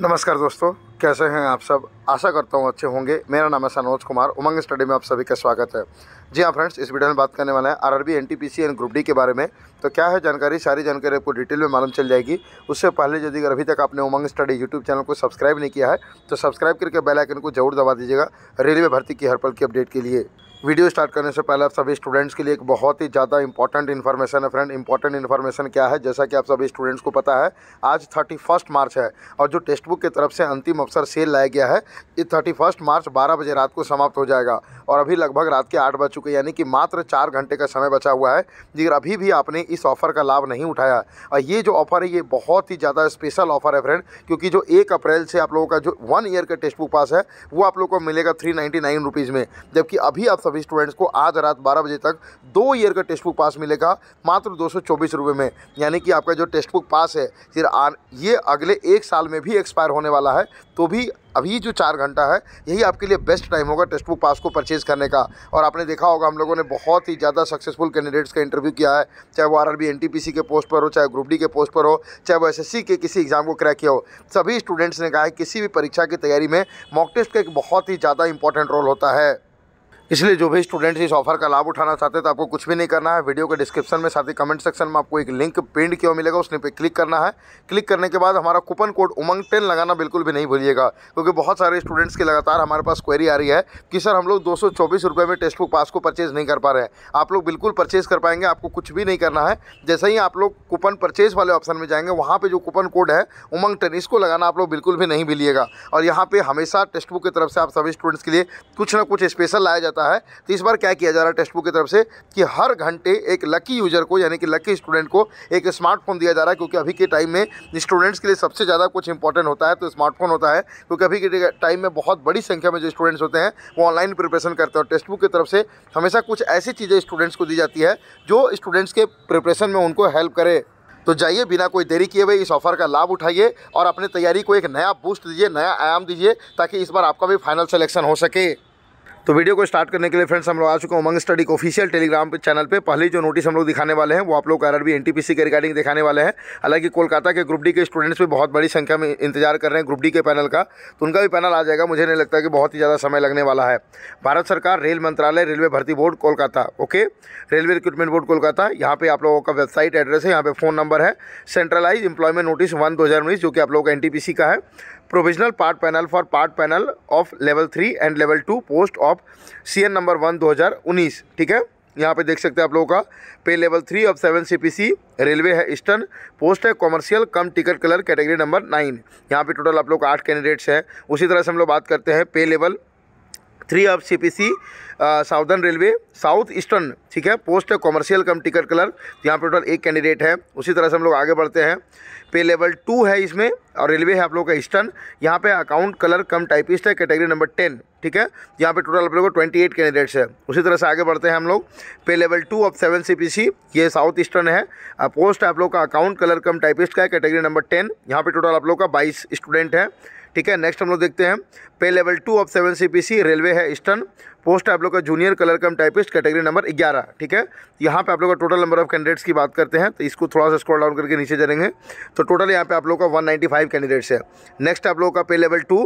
नमस्कार दोस्तों कैसे हैं आप सब आशा करता हूँ अच्छे होंगे मेरा नाम है सनोज कुमार उमंग स्टडी में आप सभी का स्वागत है जी हाँ फ्रेंड्स इस वीडियो में बात करने वाला है RRB NTPC and group D के बारे में तो क्या है जानकारी सारी जानकारी आपको डिटेल में मालूम चल जाएगी उससे पहले यदि अगर अभी तक आपने उमंग स्टडी यूट्यूब चैनल को सब्सक्राइब नहीं किया है तो सब्सक्राइब करके बेलाइकन को जरूर दबा दीजिएगा रेलवे भर्ती की हर पल की अपडेट के लिए वीडियो स्टार्ट करने से पहले आप सभी स्टूडेंट्स के लिए एक बहुत ही ज़्यादा इंपॉर्टेंट इन्फॉर्मेशन है फ्रेंड इंपॉर्टेंट इन्फॉर्मेशन क्या है जैसा कि आप सभी स्टूडेंट्स को पता है आज थर्टी फर्स्ट मार्च है और जो टेक्स्ट बुक की तरफ से अंतिम अवसर सेल लाया गया है ये थर्टी फर्स्ट मार्च बारह बजे रात को समाप्त हो जाएगा और अभी लगभग रात के आठ बज चुके यानी कि मात्र चार घंटे का समय बचा हुआ है लेकिन अभी भी आपने इस ऑफ़र का लाभ नहीं उठाया और ये जो ऑफ़र है ये बहुत ही ज़्यादा स्पेशल ऑफ़र है फ्रेंड क्योंकि जो एक अप्रैल से आप लोगों का जो वन ईयर का टेक्स्ट बुक पास है वो आप लोग को मिलेगा थ्री नाइन्टी में जबकि अभी आप सभी स्टूडेंट्स को आज रात बारह बजे तक दो ईयर का टेक्स्ट बुक पास मिलेगा मात्र दो सौ में यानी कि आपका जो टेक्स्ट बुक पास है फिर ये अगले एक साल में भी एक्सपायर होने वाला है तो भी अभी जो चार घंटा है यही आपके लिए बेस्ट टाइम होगा टेक्स्ट बुक पास को परचेज़ करने का और आपने देखा होगा हम लोगों ने बहुत ही ज़्यादा सक्सेसफुल कैंडिडेट्स का इंटरव्यू किया है चाहे वो आरआरबी एनटीपीसी के पोस्ट पर हो चाहे ग्रुप डी के पोस्ट पर हो चाहे वो एसएससी के किसी एग्ज़ाम को क्रैक किया हो सभी स्टूडेंट्स ने कहा है किसी भी परीक्षा की तैयारी में मॉक टेस्ट का एक बहुत ही ज़्यादा इंपॉर्टेंट रोल होता है इसलिए जो भी स्टूडेंट्स इस ऑफर का लाभ उठाना चाहते हैं तो आपको कुछ भी नहीं करना है वीडियो के डिस्क्रिप्शन में साथ ही कमेंट सेक्शन में आपको एक लिंक पिंड किया मिलेगा उसने पे क्लिक करना है क्लिक करने के बाद हमारा कूपन कोड उमंग टेन लगाना बिल्कुल भी नहीं भूलिएगा क्योंकि बहुत सारे स्टूडेंट्स की लगातार हमारे पास क्वेरी आ रही है कि सर हम लोग दो सौ में टेक्स्ट बुक पास को परचेज़ नहीं कर पा रहे हैं आप लोग बिल्कुल परचेज़ कर पाएंगे आपको कुछ भी नहीं करना है जैसे ही आप लोग कूपन परचेज़ वाले ऑप्शन में जाएंगे वहाँ पर जो कूपन कोड है उमंग टेन इसको लगाना आप लोग बिल्कुल भी नहीं भूलिएगा और यहाँ पर हमेशा टेक्स्ट बुक की तरफ से आप सभी स्टूडेंट्स के लिए कुछ ना कुछ स्पेशल लाया जाता जाता है तो इस बार क्या किया जा रहा है टेक्स्ट बुक की तरफ से कि हर घंटे एक लकी यूज़र को यानी कि लकी स्टूडेंट को एक स्मार्टफोन दिया जा रहा है क्योंकि अभी के टाइम में स्टूडेंट्स के लिए सबसे ज़्यादा कुछ इंपॉर्टेंट होता है तो स्मार्टफोन होता है क्योंकि अभी के टाइम में बहुत बड़ी संख्या में जो स्टूडेंट्स होते हैं वो ऑनलाइन प्रिपरेशन करते हैं टेक्स्ट बुक की तरफ से हमेशा कुछ ऐसी चीज़ें स्टूडेंट्स को दी जाती है जो स्टूडेंट्स के प्रिपरेशन में उनको हेल्प करे तो जाइए बिना कोई देरी किए हुए इस ऑफर का लाभ उठाइए और अपनी तैयारी को एक नया बूस्ट दीजिए नया आयाम दीजिए ताकि इस बार आपका भी फाइनल सिलेक्शन हो सके तो वीडियो को स्टार्ट करने के लिए फ्रेंड्स हम लोग आ चुके हैं उमंग स्टडी को ऑफिशियल टेलीग्राम चैनल पे पहले जो नोटिस हम लोग दिखाने वाले हैं वो आप लोग आर एनटीपीसी के रिगार्डिंग दिखाने वाले हैं हालांकि कोलकाता के ग्रुप डी के स्टूडेंट्स भी बहुत बड़ी संख्या में इंतजार कर रहे हैं ग्रुप डी के पैनल का तो उनका भी पैनल आ जाएगा मुझे नहीं लगता कि बहुत ही ज़्यादा समय लगने वाला है भारत सरकार रेल मंत्रालय रेलवे भर्ती board Kolkata okay railway recruitment board Kolkata यहाँ पर आप लोगों का वेबसाइट एड्रेस है यहाँ पर फ़ोन नंबर है सेंट्रलाइज इंप्लॉयमेंट नोटिस वन दो जो कि आप लोगों का एन का है provisional part panel for part panel of level three and level two post of C N number one दो हज़ार उन्नीस ठीक है यहाँ पे देख सकते हैं आप लोगों का pay level three of seven CPC railway है ईस्टर्न पोस्ट है commercial cum ticket clerk category number nine यहाँ पे टोटल आप लोग का आठ कैंडिडेट्स हैं उसी तरह से हम लोग बात करते हैं pay level three of C P C southern railway south eastern ठीक है पोस्ट है कॉमर्शियल कम टिकट कलर यहाँ पर टोटल एक कैंडिडेट है उसी तरह से हम लोग आगे बढ़ते हैं पे लेवल टू है इसमें और रेलवे है आप लोग का ईस्टर्न यहाँ पे अकाउंट कलर कम टाइपिस्ट है कैटेगरी नंबर टेन ठीक है यहाँ पे टोटल आप लोगों को ट्वेंटी एट कैंडिडेट्स है उसी तरह से आगे बढ़ते हैं हम लोग pay level two of seven C P C ये साउथ ईस्टर्न है पोस्ट आप लोग का अकाउंट कलर कम टाइपिस्ट का है कैटेगरी नंबर टेन यहाँ पे टोटल आप लोग का बाईस स्टूडेंट है ठीक है नेक्स्ट हम लोग देखते हैं pay level two of seven C railway है ईस्टर्न पोस्ट आप लोग का junior clerk cum typist category number ग्यारह ठीक है यहाँ पे आप लोग का टोटल नंबर ऑफ कैंडिडेट्स की बात करते हैं तो इसको थोड़ा सा स्क्रॉल डाउन करके नीचे जाएंगे तो टोटल यहाँ पे आप लोग का 195 कैंडिडेट्स है नेक्स्ट आप लोग का pay level two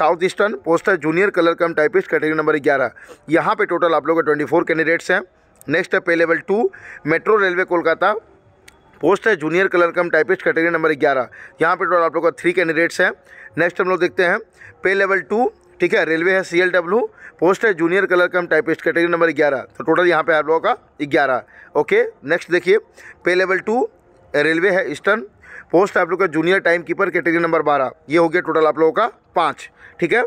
south eastern post है junior clerk cum typist category number ग्यारह यहाँ पर टोटल आप लोग का ट्वेंटी कैंडिडेट्स हैं नेक्स्ट है pay level two metro railway Kolkata post है junior clerk cum typist category number ग्यारह यहाँ पर टोटल आप लोग का थ्री कैंडिडेट्स हैं नेक्स्ट हम लोग देखते हैं पे लेवल टू ठीक है रेलवे है सी पोस्ट है junior clerk cum typist category number ग्यारह तो टोटल यहाँ पर आप लोगों का ग्यारह ओके नेक्स्ट देखिए पे लेवल टू रेलवे है ईस्टर्न पोस्ट आप लोग का junior timekeeper category number बारह ये हो गया टोटल आप लोगों का पाँच ठीक है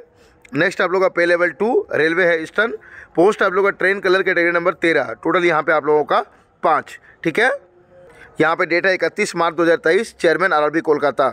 नेक्स्ट आप लोग का पे लेवल टू रेलवे है ईस्टर्न पोस्ट आप लोग का ट्रेन कलर कैटेगरी नंबर तेरह टोटल यहाँ पे आप लोगों का पाँच ठीक है यहाँ पे डेट है इकतीस मार्च 2023 चेयरमैन आरआरबी कोलकाता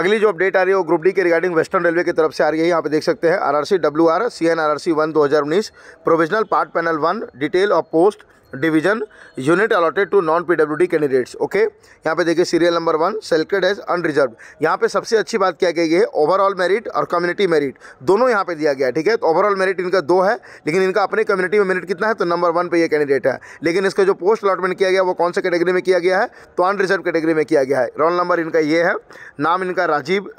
अगली जो अपडेट आ रही है वो ग्रुप डी के रिगार्डिंग वेस्टर्न रेलवे की तरफ से आ रही है यहाँ पे देख सकते हैं RRC WR CNRRC one 2019 provisional part panel one detail of post division unit allotted to non PWD candidates okay यहाँ पे देखिए serial number one selected as unreserved यहाँ पे सबसे अच्छी बात क्या कही गई है ओवरऑल मेरिट और कम्युनिटी मेरिट दोनों यहाँ पे दिया गया है ठीक है तो ओवरऑल मेरिट इनका दो है लेकिन इनका अपने कम्युनिटी में मेरिट कितना है तो नंबर वन पर ये कैंडिडेट है लेकिन इसका जो पोस्ट अलॉटमेंट किया गया वो कौन से कैटेगरी में किया गया है तो अनरिजर्व कैटेगरी में किया गया है रोल नंबर इनका ये है नाम इनका राजीव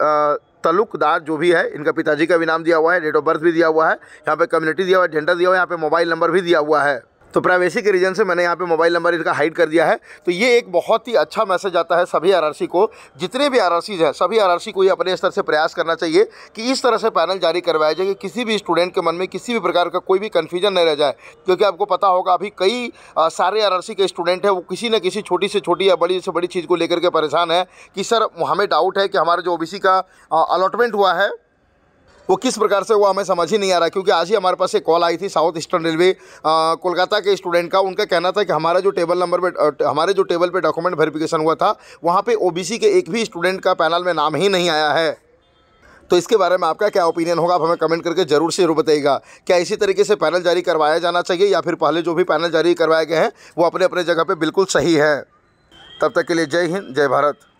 तलुकदार जो भी है इनका पिताजी का भी नाम दिया हुआ है डेट ऑफ बर्थ भी दिया हुआ है यहाँ पे कम्युनिटी दिया हुआ है जेंडर दिया हुआ है यहाँ पे मोबाइल नंबर भी दिया हुआ है तो प्राइवेसी के रीज़न से मैंने यहाँ पे मोबाइल नंबर इनका हाइड कर दिया है तो ये एक बहुत ही अच्छा मैसेज आता है सभी आरआरसी को जितने भी आरआरसीज हैं सभी आरआरसी को ये अपने स्तर से प्रयास करना चाहिए कि इस तरह से पैनल जारी करवाया जाए कि किसी भी स्टूडेंट के मन में किसी भी प्रकार का कोई भी कन्फ्यूजन नहीं रह जाए क्योंकि आपको पता होगा अभी कई सारे आर के स्टूडेंट हैं वो किसी न किसी छोटी से छोटी या बड़ी से बड़ी चीज़ को लेकर के परेशान है कि सर हमें डाउट है कि हमारा जो ओ का अलॉटमेंट हुआ है वो किस प्रकार से वो हमें समझ ही नहीं आ रहा क्योंकि आज ही हमारे पास एक कॉल आई थी साउथ ईस्टर्न रेलवे कोलकाता के स्टूडेंट का उनका कहना था कि हमारा जो टेबल नंबर पे हमारे जो टेबल पे डॉक्यूमेंट वेरिफिकेशन हुआ था वहाँ पे ओबीसी के एक भी स्टूडेंट का पैनल में नाम ही नहीं आया है तो इसके बारे में आपका क्या ओपिनियन होगा आप हमें कमेंट करके जरूर से जरूर बताइएगा क्या इसी तरीके से पैनल जारी करवाया जाना चाहिए या फिर पहले जो भी पैनल जारी करवाए गए हैं वो अपने अपने जगह पर बिल्कुल सही है तब तक के लिए जय हिंद जय भारत